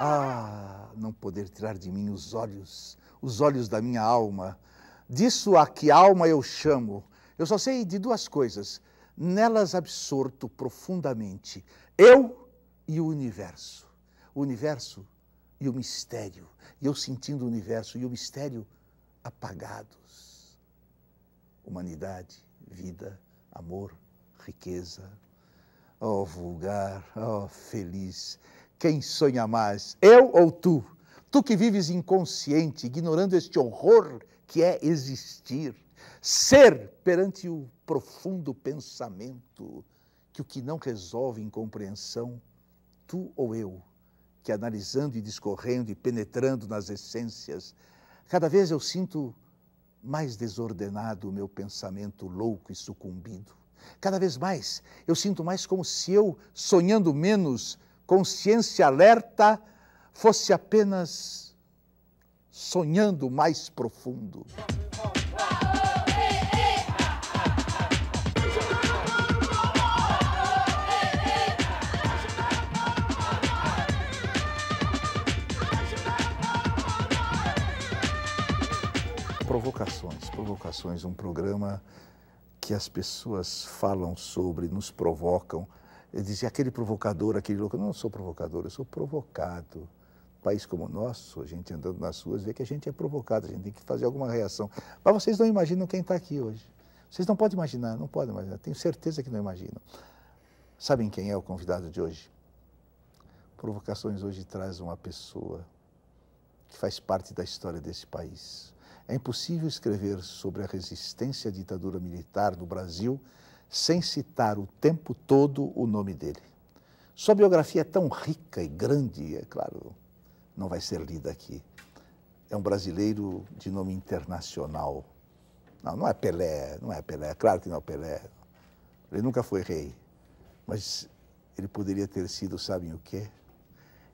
Ah, não poder tirar de mim os olhos, os olhos da minha alma. Disso a que alma eu chamo. Eu só sei de duas coisas. Nelas absorto profundamente. Eu e o universo. O universo e o mistério. E eu sentindo o universo e o mistério apagados. Humanidade, vida, amor, riqueza. Oh, vulgar, oh, feliz quem sonha mais, eu ou tu? Tu que vives inconsciente, ignorando este horror que é existir, ser perante o profundo pensamento que o que não resolve em compreensão, tu ou eu, que analisando e discorrendo e penetrando nas essências, cada vez eu sinto mais desordenado o meu pensamento louco e sucumbido. Cada vez mais eu sinto mais como se eu, sonhando menos, consciência alerta, fosse apenas sonhando mais profundo. Provocações, provocações, um programa que as pessoas falam sobre, nos provocam, eu dizia, aquele provocador, aquele louco. Eu não sou provocador, eu sou provocado. país como o nosso, a gente andando nas ruas, vê que a gente é provocado, a gente tem que fazer alguma reação. Mas vocês não imaginam quem está aqui hoje. Vocês não podem imaginar, não podem imaginar. Tenho certeza que não imaginam. Sabem quem é o convidado de hoje? Provocações hoje traz uma pessoa que faz parte da história desse país. É impossível escrever sobre a resistência à ditadura militar no Brasil sem citar o tempo todo o nome dele. Sua biografia é tão rica e grande, é claro, não vai ser lida aqui. É um brasileiro de nome internacional. Não, não é Pelé, não é Pelé, claro que não é Pelé. Ele nunca foi rei, mas ele poderia ter sido, sabem o quê?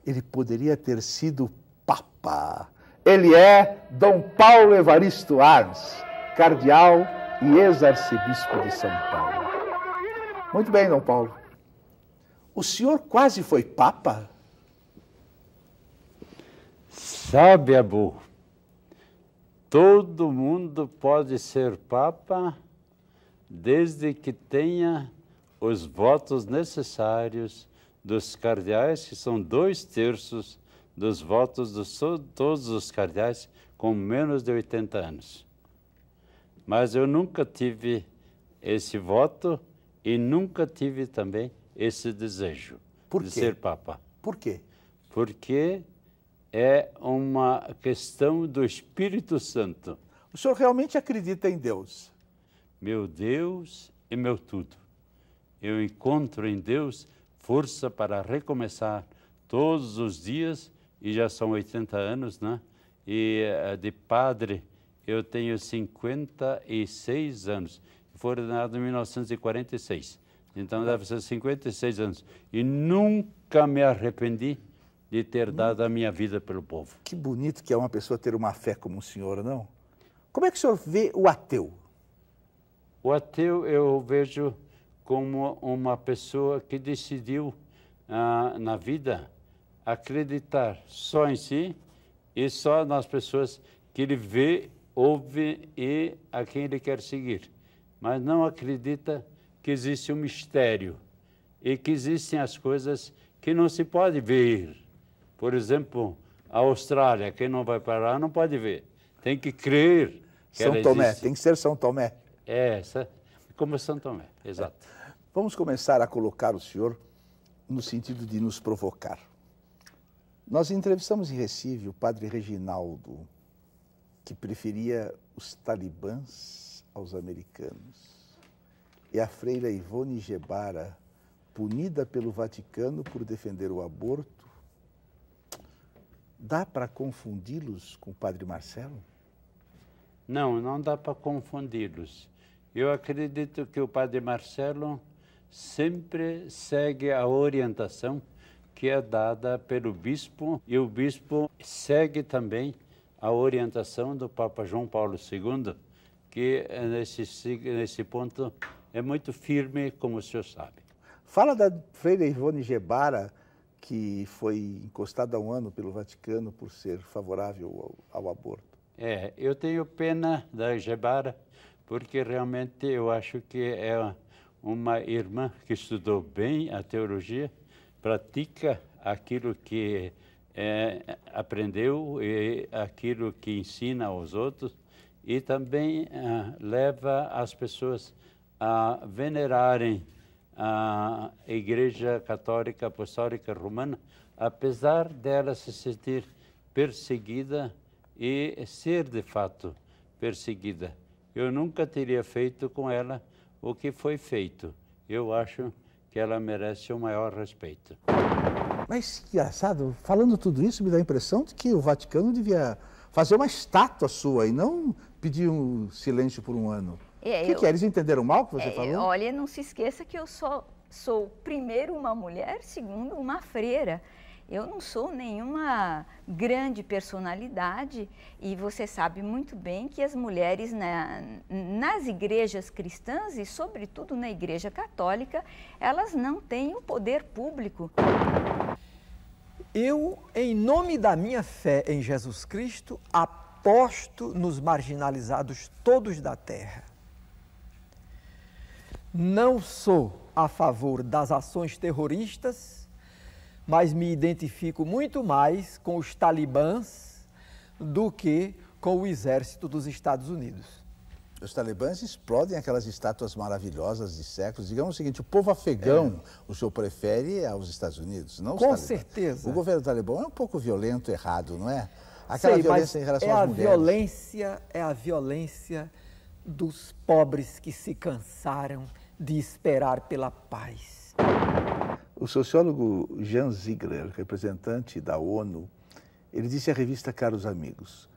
Ele poderia ter sido Papa. Ele é Dom Paulo Evaristo Arns, cardeal e ex-arcebispo de São Paulo. Muito bem, Dom Paulo. O senhor quase foi Papa? Sabe, Abu, todo mundo pode ser Papa desde que tenha os votos necessários dos cardeais, que são dois terços dos votos de todos os cardeais com menos de 80 anos. Mas eu nunca tive esse voto e nunca tive também esse desejo de ser Papa. Por quê? Porque é uma questão do Espírito Santo. O senhor realmente acredita em Deus? Meu Deus e meu tudo. Eu encontro em Deus força para recomeçar todos os dias, e já são 80 anos, né? E eh, de padre, eu tenho 56 anos foi ordenado em 1946. Então deve ser 56 anos. E nunca me arrependi de ter dado a minha vida pelo povo. Que bonito que é uma pessoa ter uma fé como o senhor, não? Como é que o senhor vê o ateu? O ateu eu vejo como uma pessoa que decidiu ah, na vida acreditar só em si e só nas pessoas que ele vê, ouve e a quem ele quer seguir mas não acredita que existe um mistério e que existem as coisas que não se pode ver. Por exemplo, a Austrália, quem não vai para lá não pode ver. Tem que crer. Que São Tomé, existe. tem que ser São Tomé. É, como São Tomé, exato. É. Vamos começar a colocar o senhor no sentido de nos provocar. Nós entrevistamos em Recife o padre Reginaldo, que preferia os talibãs aos americanos. E a freira Ivone Gebara, punida pelo Vaticano por defender o aborto, dá para confundi-los com o padre Marcelo? Não, não dá para confundi-los. Eu acredito que o padre Marcelo sempre segue a orientação que é dada pelo bispo e o bispo segue também a orientação do Papa João Paulo II que nesse, nesse ponto é muito firme, como o senhor sabe. Fala da Freira Ivone Gebara, que foi encostada há um ano pelo Vaticano por ser favorável ao, ao aborto. É, eu tenho pena da Gebara, porque realmente eu acho que é uma irmã que estudou bem a teologia, pratica aquilo que é, aprendeu e aquilo que ensina aos outros e também ah, leva as pessoas a venerarem a Igreja Católica Apostólica Romana, apesar dela se sentir perseguida e ser de fato perseguida. Eu nunca teria feito com ela o que foi feito. Eu acho que ela merece o maior respeito. Mas engraçado, falando tudo isso, me dá a impressão de que o Vaticano devia fazer uma estátua sua e não um silêncio por um ano. É, o que, eu, que é? Eles entenderam mal o que você é, falou? Olha, não se esqueça que eu só sou, primeiro, uma mulher, segundo, uma freira. Eu não sou nenhuma grande personalidade e você sabe muito bem que as mulheres na, nas igrejas cristãs e, sobretudo, na igreja católica, elas não têm o poder público. Eu, em nome da minha fé em Jesus Cristo, apoio aposto nos marginalizados todos da terra. Não sou a favor das ações terroristas, mas me identifico muito mais com os talibãs do que com o exército dos Estados Unidos os talibãs explodem aquelas estátuas maravilhosas de séculos. Digamos o seguinte, o povo afegão, é. o senhor prefere é aos Estados Unidos, não Com certeza. O governo talibã é um pouco violento, errado, não é? Aquela Sei, violência em relação é às mulheres. Violência, é a violência dos pobres que se cansaram de esperar pela paz. O sociólogo Jan Ziegler, representante da ONU, ele disse à revista Caros Amigos: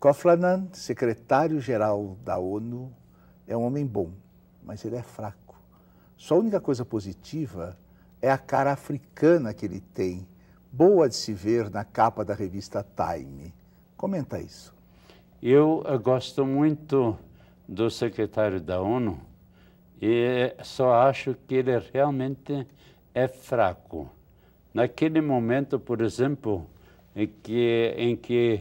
Kofi Annan, secretário-geral da ONU, é um homem bom, mas ele é fraco. Sua única coisa positiva é a cara africana que ele tem boa de se ver na capa da revista Time. Comenta isso. Eu eh, gosto muito do secretário da ONU e eh, só acho que ele realmente é fraco. Naquele momento, por exemplo, em que, em que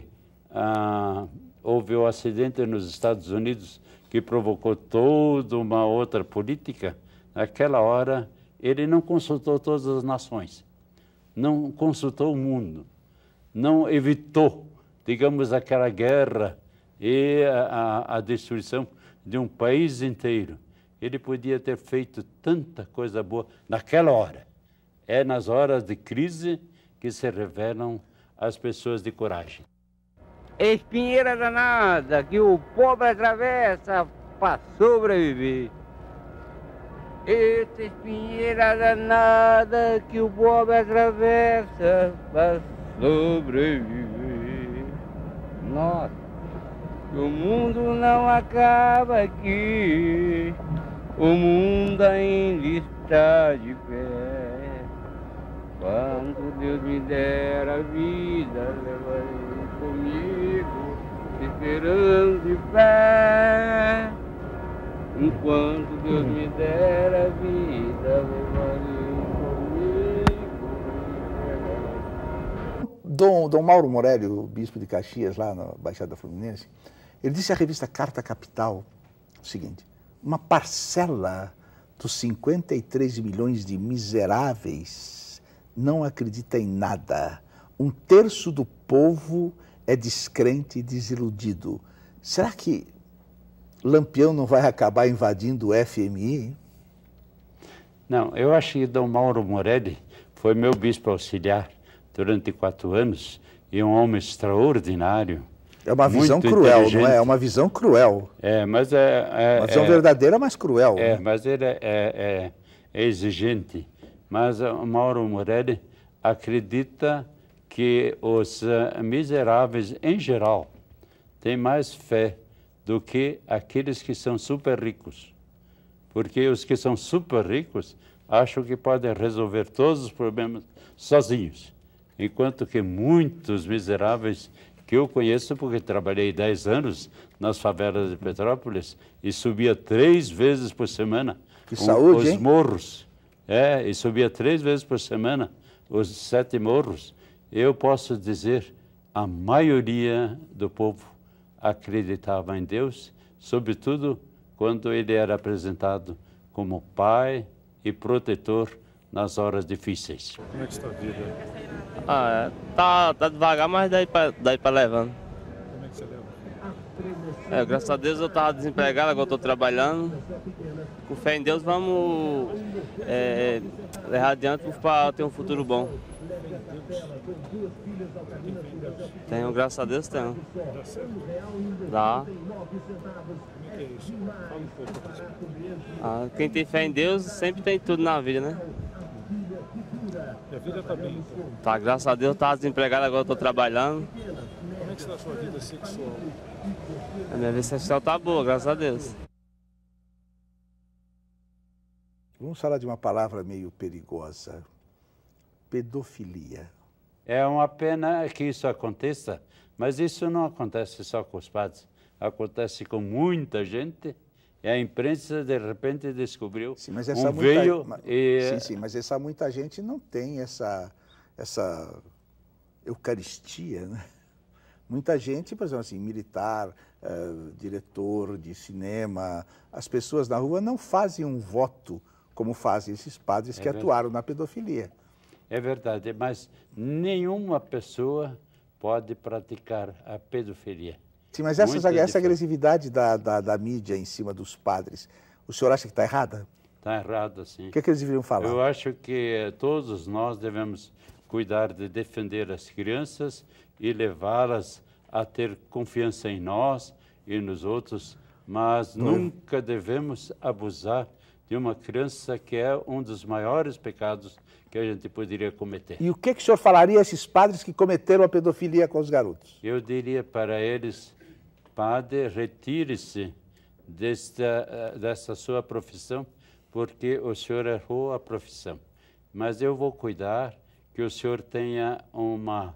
ah, houve o um acidente nos Estados Unidos que provocou toda uma outra política, naquela hora ele não consultou todas as nações não consultou o mundo, não evitou, digamos, aquela guerra e a, a destruição de um país inteiro. Ele podia ter feito tanta coisa boa naquela hora. É nas horas de crise que se revelam as pessoas de coragem. Espinheira danada que o pobre atravessa para sobreviver. Esta espinheira danada que o pobre atravessa para sobreviver. Nossa, que o mundo não acaba aqui, o mundo ainda está de pé. Quando Deus me der a vida, levarei comigo, esperando de pé. Enquanto Deus hum. me der a vida, comigo. Dom, Dom Mauro Morelli, o bispo de Caxias, lá na Baixada Fluminense, ele disse à revista Carta Capital o seguinte: uma parcela dos 53 milhões de miseráveis não acredita em nada. Um terço do povo é descrente e desiludido. Será que Lampião não vai acabar invadindo o FMI? Não, eu acho que Dom Mauro Morelli foi meu bispo auxiliar durante quatro anos e um homem extraordinário. É uma visão cruel, não é? É uma visão cruel. É, mas é. é uma visão é, verdadeira, mas cruel. É, né? mas ele é, é, é, é exigente. Mas o eh, Mauro Morelli acredita que os eh, miseráveis, em geral, têm mais fé do que aqueles que são super ricos. Porque os que são super ricos acham que podem resolver todos os problemas sozinhos, enquanto que muitos miseráveis que eu conheço porque trabalhei 10 anos nas favelas de Petrópolis e subia três vezes por semana que saúde, os hein? morros. É, e subia três vezes por semana os sete morros. Eu posso dizer, a maioria do povo acreditava em Deus, sobretudo quando ele era apresentado como pai e protetor nas horas difíceis. Como é que está a vida? Ah, é. tá, tá devagar, mas daí para daí levando. Como é que você leva? É, graças a Deus eu estava desempregado, agora estou trabalhando. Com fé em Deus, vamos é, levar é, adiante para ter um futuro bom. Tenho, graças a Deus tenho. Dá Ah, quem tem fé em Deus sempre tem tudo na vida, né? Minha vida tá bem. Tá, graças a Deus, tá desempregado, agora eu tô trabalhando. Como é que está a sua vida sexual? A minha vida sexual tá boa, graças a Deus. Vamos falar de uma palavra meio perigosa, pedofilia. É uma pena que isso aconteça, mas isso não acontece só com os padres, acontece com muita gente. E a imprensa, de repente, descobriu sim, mas essa um muita, veio... e... Sim, eh, sim, mas essa muita gente não tem essa, essa eucaristia, né? Muita gente, por exemplo, assim, militar, uh, diretor de cinema, as pessoas na rua não fazem um voto como fazem esses padres é que verdade. atuaram na pedofilia. É verdade, mas nenhuma pessoa pode praticar a pedofilia. Sim, mas essas, essa agressividade da, da, da, mídia em cima dos padres, o senhor acha que está errada? Está errada, sim. O que, é que eles deveriam falar? Eu acho que eh, todos nós devemos cuidar de defender as crianças e levá-las a ter confiança em nós e nos outros, mas é nunca devemos abusar de uma criança que é um dos maiores pecados que a gente poderia cometer. E o que, é que o senhor falaria a esses padres que cometeram a pedofilia com os garotos? Eu diria para eles, padre, retire-se desta, eh, dessa sua profissão, porque o senhor errou a profissão. Mas eu vou cuidar que o senhor tenha uma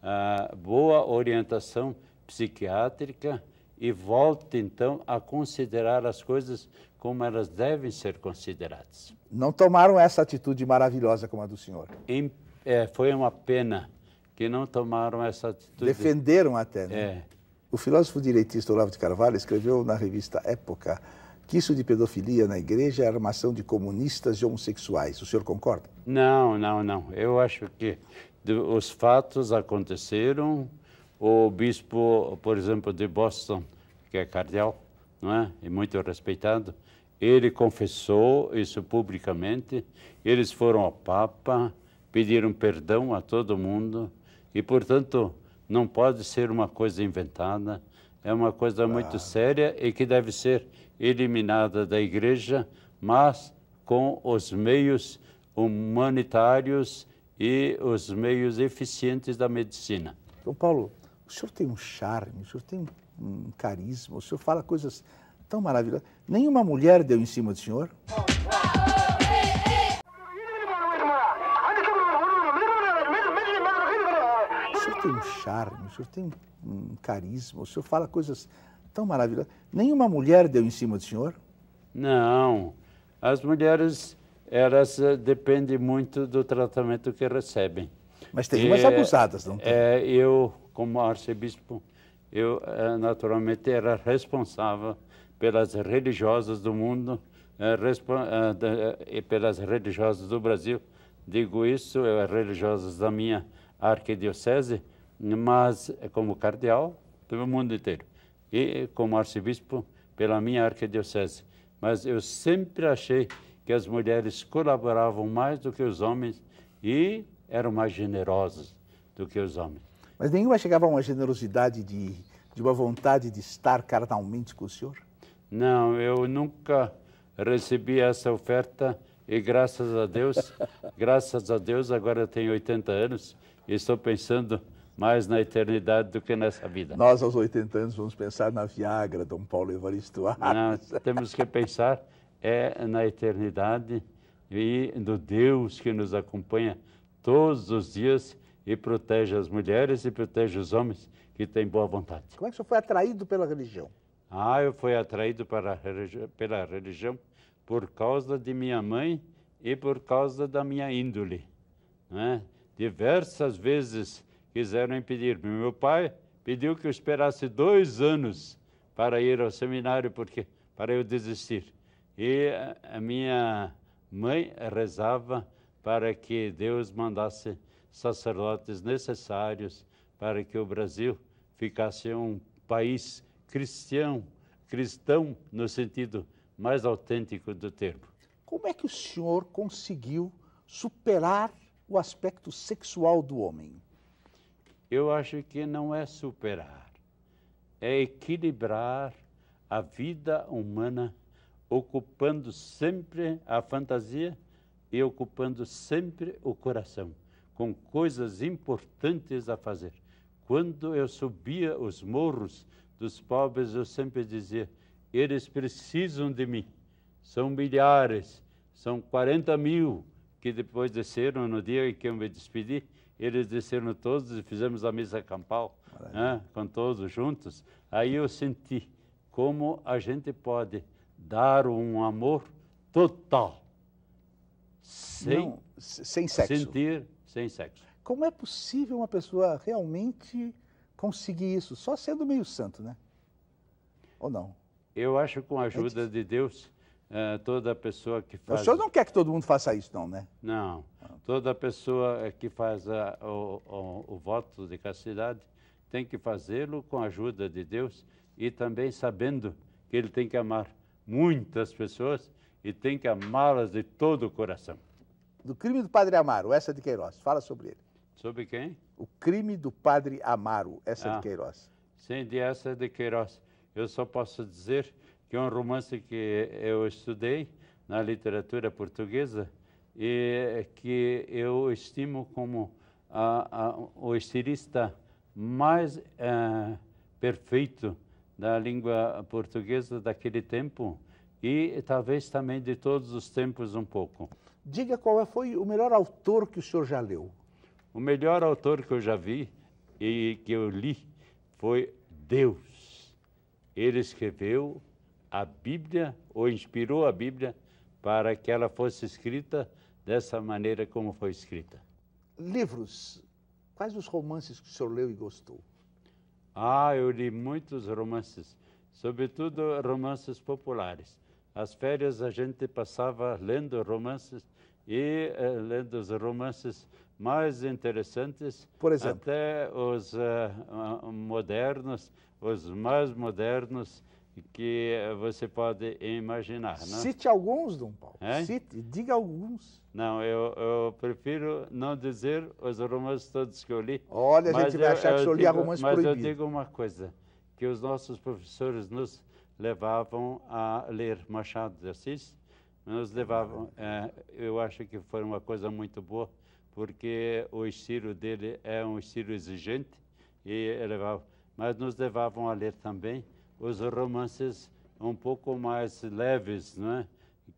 uh, boa orientação psiquiátrica e volte então a considerar as coisas como elas devem ser consideradas não tomaram essa atitude maravilhosa como a do senhor. Em, é, foi uma pena que não tomaram essa atitude. Defenderam até, né? É. O filósofo direitista Olavo de Carvalho escreveu na revista Época que isso de pedofilia na igreja é armação de comunistas e homossexuais. O senhor concorda? Não, não, não. Eu acho que os fatos aconteceram. O bispo, por exemplo, de Boston, que é cardeal, não é? E muito respeitado, ele confessou isso publicamente. Eles foram ao Papa, pediram perdão a todo mundo e, portanto, não pode ser uma coisa inventada. É uma coisa ah. muito ah. séria e que deve ser eliminada da Igreja, mas com os meios humanitários e os meios eficientes da medicina. Então, Paulo, o senhor tem um charme, o senhor tem um, um carisma, o senhor fala coisas tão maravilhosa. Nenhuma mulher deu em cima do senhor. O senhor tem um charme, o senhor tem um carisma, o senhor fala coisas tão maravilhosas. Nenhuma mulher deu em cima do senhor? Não. As mulheres, elas eh, dependem muito do tratamento que recebem. Mas tem umas eh, abusadas, não tem? É, eu, como arcebispo, eu naturalmente era responsável pelas religiosas do mundo eh, eh, eh, e pelas religiosas do Brasil. Digo isso, as religiosas da minha arquidiocese, mas como cardeal pelo mundo inteiro e como arcebispo pela minha arquidiocese. Mas eu sempre achei que as mulheres colaboravam mais do que os homens e eram mais generosas do que os homens. Mas nenhuma chegava a uma generosidade de, de uma vontade de estar carnalmente com o senhor? Não, eu nunca recebi essa oferta e graças a Deus, graças a Deus, agora eu tenho 80 anos e estou pensando mais na eternidade do que nessa vida. Nós, aos 80 anos, vamos pensar na Viagra, Dom Paulo Evaristo Arras. Não, temos que pensar é na eternidade e no Deus que nos acompanha todos os dias e protege as mulheres e protege os homens que têm boa vontade. Como é que o senhor foi atraído pela religião? Ah, eu fui atraído para pela religião por causa de minha mãe e por causa da minha índole. Né? Diversas vezes quiseram impedir-me. Meu pai pediu que eu esperasse dois anos para ir ao seminário porque para eu desistir. E a minha mãe rezava para que Deus mandasse sacerdotes necessários para que o Brasil ficasse um país cristão, cristão no sentido mais autêntico do termo. Como é que o senhor conseguiu superar o aspecto sexual do homem? Eu acho que não é superar, é equilibrar a vida humana, ocupando sempre a fantasia e ocupando sempre o coração com coisas importantes a fazer. Quando eu subia os morros dos pobres, eu sempre dizia: eles precisam de mim. São milhares, são 40 mil que depois desceram no dia em que eu me despedi. Eles desceram todos e fizemos a missa campal, né, com todos juntos. Aí eu senti como a gente pode dar um amor total, sem, Não, sem sexo. sentir sem sexo. Como é possível uma pessoa realmente conseguir isso? Só sendo meio santo, né? Ou não? Eu acho que com a ajuda é de Deus, eh, toda pessoa que faz. O senhor não quer que todo mundo faça isso, não, né? Não. Toda pessoa que faz a, o, o, o voto de castidade tem que fazê-lo com a ajuda de Deus e também sabendo que ele tem que amar muitas pessoas e tem que amá-las de todo o coração. Do crime do Padre Amaro, essa de Queiroz, fala sobre ele. Sobre quem? O crime do padre Amaro, essa ah, de Queiroz. Sim, de essa de Queiroz. Eu só posso dizer que é um romance que eu estudei na literatura portuguesa e que eu estimo como a, a, o estilista mais eh, perfeito da língua portuguesa daquele tempo e talvez também de todos os tempos um pouco. Diga qual foi o melhor autor que o senhor já leu. O melhor autor que eu já vi e que eu li foi Deus. Ele escreveu a Bíblia, ou inspirou a Bíblia, para que ela fosse escrita dessa maneira como foi escrita. Livros. Quais os romances que o senhor leu e gostou? Ah, eu li muitos romances, sobretudo romances populares. As férias a gente passava lendo romances e eh, lendo os romances mais interessantes, Por exemplo? até os uh, modernos, os mais modernos que você pode imaginar. Né? Cite alguns, Dom Paulo. Cite, diga alguns. Não, eu, eu, prefiro não dizer os romances todos que eu li. Olha, a gente vai eu, achar que o senhor lia romances mas aí Mas eu digo uma coisa, que os nossos professores nos levavam a ler Machado de Assis, nos levavam, é, eu acho que foi uma coisa muito boa, porque o estilo dele é um estilo exigente e elevado. Mas nos levavam a ler também os romances um pouco mais leves, é,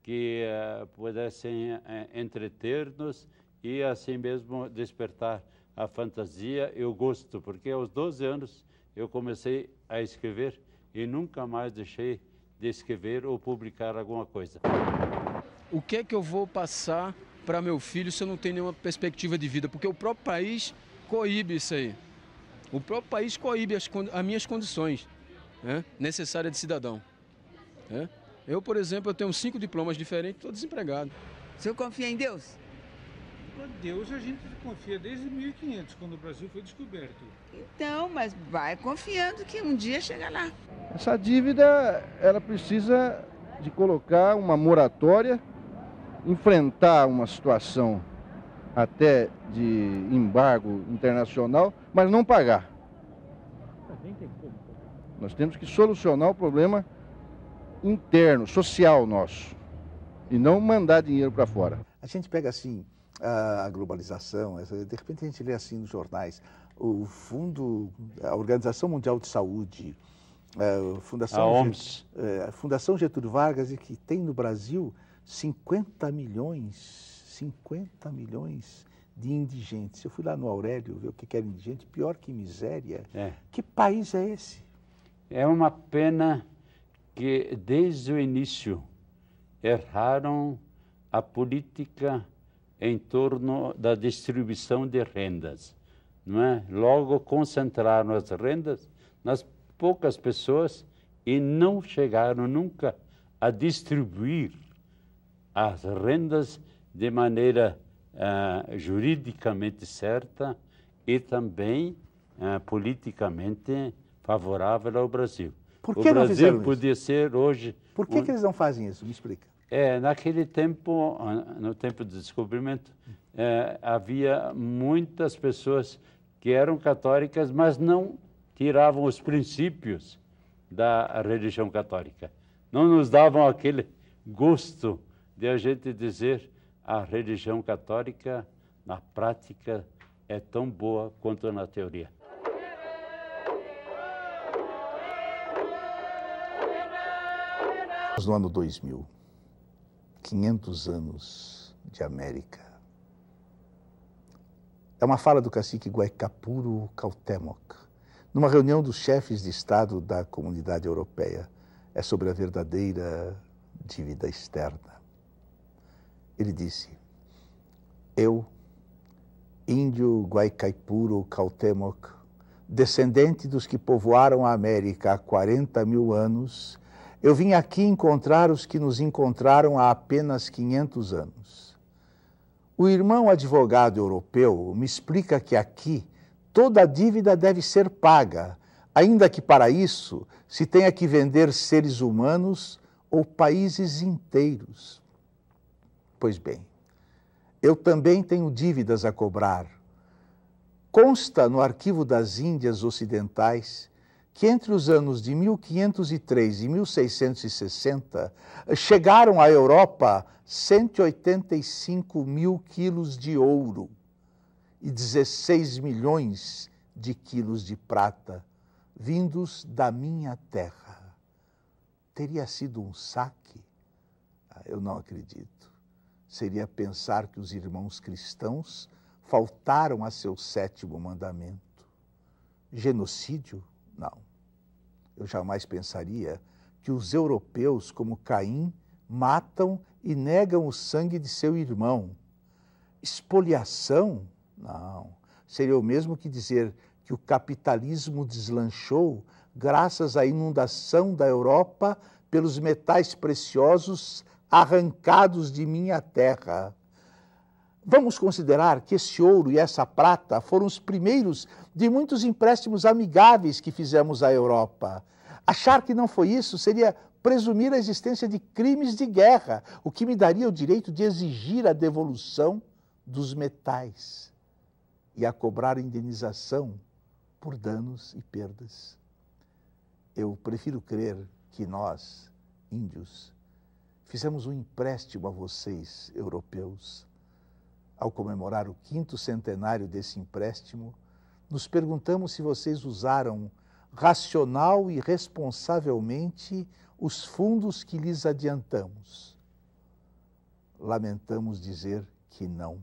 que uh, pudessem uh, entreter-nos e assim mesmo despertar a fantasia e o gosto, porque aos 12 anos eu comecei a escrever e nunca mais deixei de escrever ou publicar alguma coisa. O que é que eu vou passar para meu filho se eu não tenho nenhuma perspectiva de vida, porque o próprio país coíbe isso aí. O próprio país coíbe as, as minhas condições né, necessárias de cidadão. Né? Eu, por exemplo, eu tenho cinco diplomas diferentes, estou desempregado. O senhor confia em Deus? Deus a gente confia desde 1500, quando o Brasil foi descoberto. Então, mas vai confiando que um dia chega lá. Essa dívida, ela precisa de colocar uma moratória enfrentar uma situação até de embargo internacional, mas não pagar. Nós temos que solucionar o problema interno, social nosso, e não mandar dinheiro para fora. A gente pega assim a globalização, de repente a gente lê assim nos jornais, o fundo, a Organização Mundial de Saúde, a eh, Fundação, a OMS. Getúlio, eh, a Fundação Getúlio Vargas, e que tem no Brasil 50 milhões, 50 milhões de indigentes. Eu fui lá no Aurélio ver o que era indigente, pior que miséria. É. Que país é esse? É uma pena que desde o início erraram a política em torno da distribuição de rendas, não é? Logo concentraram as rendas nas poucas pessoas e não chegaram nunca a distribuir as rendas de maneira uh, juridicamente certa e também uh, politicamente favorável ao Brasil. Por que o Brasil não podia isso? ser hoje. Por que, um... que eles não fazem isso? Me explica. É, naquele tempo, ah, no tempo do descobrimento, é, havia muitas pessoas que eram católicas, mas não tiravam os princípios da religião católica. Não nos davam aquele gosto de a gente dizer a religião católica, na prática, é tão boa quanto na teoria. No ano 2000, 500 anos de América. É uma fala do cacique Guaicapuro Cautemoc, numa reunião dos chefes de Estado da Comunidade Europeia. É sobre a verdadeira dívida externa. Ele disse: Eu, índio Guaicaipuro Cautemoc, descendente dos que povoaram a América há 40 mil anos, eu vim aqui encontrar os que nos encontraram há apenas 500 anos. O irmão advogado europeu me explica que aqui toda a dívida deve ser paga, ainda que para isso se tenha que vender seres humanos ou países inteiros. Pois bem, eu também tenho dívidas a cobrar. Consta no Arquivo das Índias Ocidentais que entre os anos de 1503 e 1660 chegaram à Europa 185 mil quilos de ouro e 16 milhões de quilos de prata, vindos da minha terra. Teria sido um saque? Ah, eu não acredito seria pensar que os irmãos cristãos faltaram a seu sétimo mandamento. Genocídio? Não. Eu jamais pensaria que os europeus, como Caim, matam e negam o sangue de seu irmão. Expoliação? Não. Seria o mesmo que dizer que o capitalismo deslanchou graças à inundação da Europa pelos metais preciosos arrancados de minha terra. Vamos considerar que esse ouro e essa prata foram os primeiros de muitos empréstimos amigáveis que fizemos à Europa. Achar que não foi isso seria presumir a existência de crimes de guerra, o que me daria o direito de exigir a devolução dos metais e a cobrar indenização por danos e perdas. Eu prefiro crer que nós, índios, fizemos um empréstimo a vocês, europeus. Ao comemorar o quinto centenário desse empréstimo, nos perguntamos se vocês usaram racional e responsavelmente os fundos que lhes adiantamos. Lamentamos dizer que não.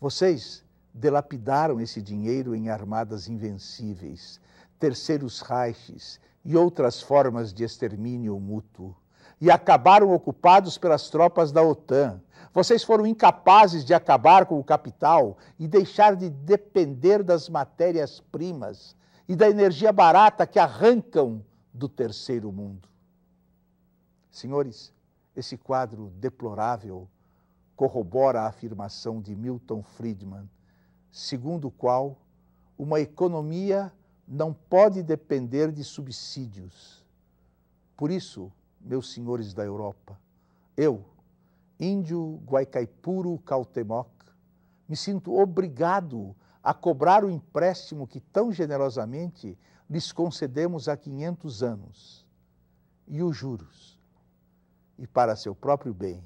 Vocês delapidaram esse dinheiro em armadas invencíveis, terceiros raiches e outras formas de extermínio mútuo e acabaram ocupados pelas tropas da OTAN. Vocês foram incapazes de acabar com o capital e deixar de depender das matérias-primas e da energia barata que arrancam do terceiro mundo. Senhores, esse quadro deplorável corrobora a afirmação de Milton Friedman, segundo o qual uma economia não pode depender de subsídios. Por isso, meus senhores da Europa, eu, índio Guaicaipuro Cautemoc, me sinto obrigado a cobrar o empréstimo que tão generosamente lhes concedemos há 500 anos, e os juros, e para seu próprio bem.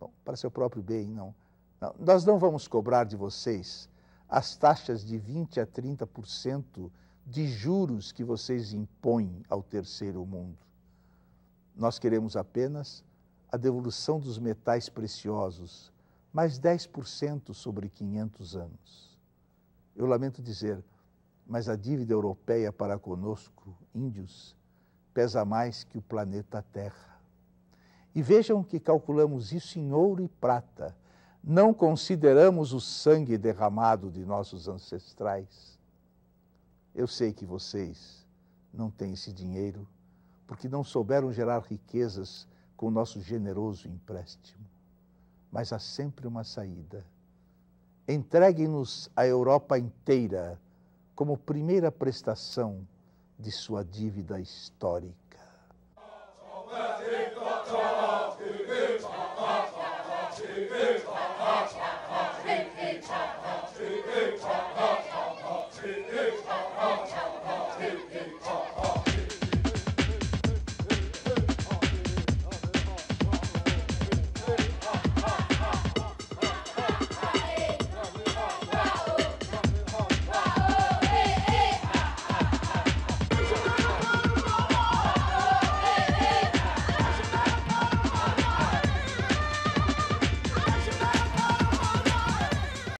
Bom, para seu próprio bem, não. não. Nós não vamos cobrar de vocês as taxas de 20% a 30% de juros que vocês impõem ao terceiro mundo. Nós queremos apenas a devolução dos metais preciosos, mais 10% sobre 500 anos. Eu lamento dizer, mas a dívida europeia para conosco, índios, pesa mais que o planeta Terra. E vejam que calculamos isso em ouro e prata, não consideramos o sangue derramado de nossos ancestrais. Eu sei que vocês não têm esse dinheiro porque não souberam gerar riquezas com o nosso generoso empréstimo. Mas há sempre uma saída. entregue nos a Europa inteira como primeira prestação de sua dívida histórica.